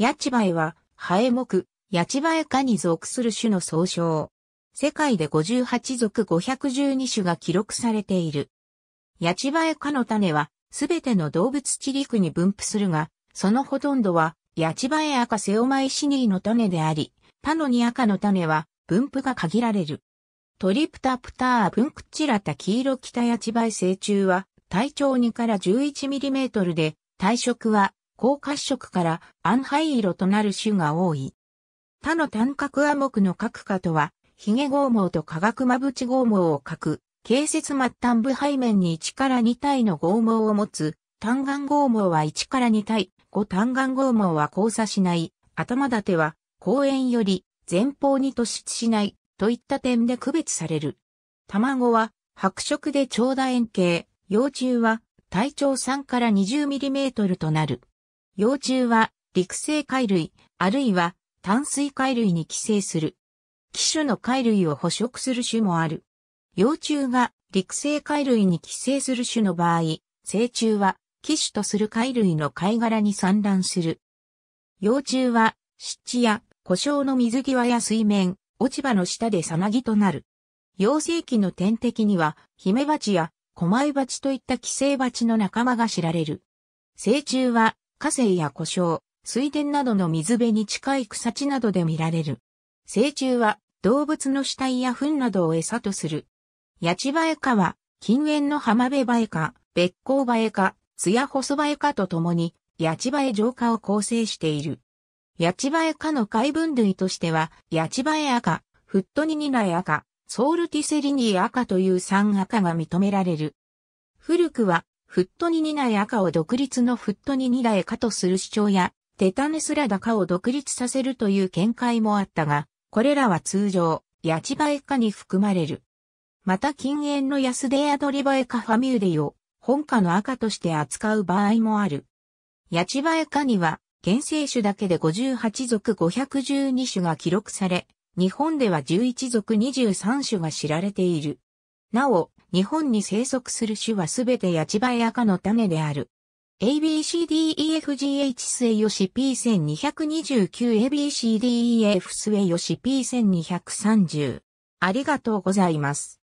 ヤチバエは、ハエ目、ヤチバエ科に属する種の総称。世界で58属512種が記録されている。ヤチバエ科の種は、すべての動物地陸に分布するが、そのほとんどは、チバ葉ア赤セオマイシニーの種であり、パノニ赤の種は、分布が限られる。トリプタプタープンクチラタ黄色北ヤチバエ成虫は、体長2から1 1トルで、体色は高褐色から暗灰色となる種が多い。他の単角亜目の各科とは、ヒゲ剛毛と化学まぶち剛毛を書く、形節末端部背面に1から2体の合毛を持つ、単眼合毛は1から2体、5単眼合毛は交差しない、頭立ては、公園より前方に突出しない、といった点で区別される。卵は、白色で長楕円形、幼虫は、体長3から2 0トルとなる。幼虫は陸生貝類、あるいは淡水貝類に寄生する。寄種の貝類を捕食する種もある。幼虫が陸生貝類に寄生する種の場合、成虫は寄種とする貝類の貝殻に産卵する。幼虫は湿地や故障の水際や水面、落ち葉の下でさなぎとなる。幼生期の天敵には、ヒメバチやコマイバチといった寄生バチの仲間が知られる。成虫は火星や故障、水田などの水辺に近い草地などで見られる。成虫は動物の死体や糞などを餌とする。八千葉エカは近縁の浜辺バエカ、別光バエカ、ツヤ細バエカと共に八千葉エ浄化を構成している。八千葉エカの海分類としては、八千葉エ赤、フットニニナエ赤、ソウルティセリニー赤という3赤が認められる。古くはフットにニナエ赤を独立のフットにニなエ化とする主張や、テタネスラダカを独立させるという見解もあったが、これらは通常、ヤチバエカに含まれる。また近縁のヤスデアドリバエカファミューデを本科の赤として扱う場合もある。ヤチバエカには原生種だけで58属512種が記録され、日本では11属23種が知られている。なお、日本に生息する種はすべて八千葉やかの種である。ABCDEFGH 末吉 P1229ABCDEF 末吉 P1230。ありがとうございます。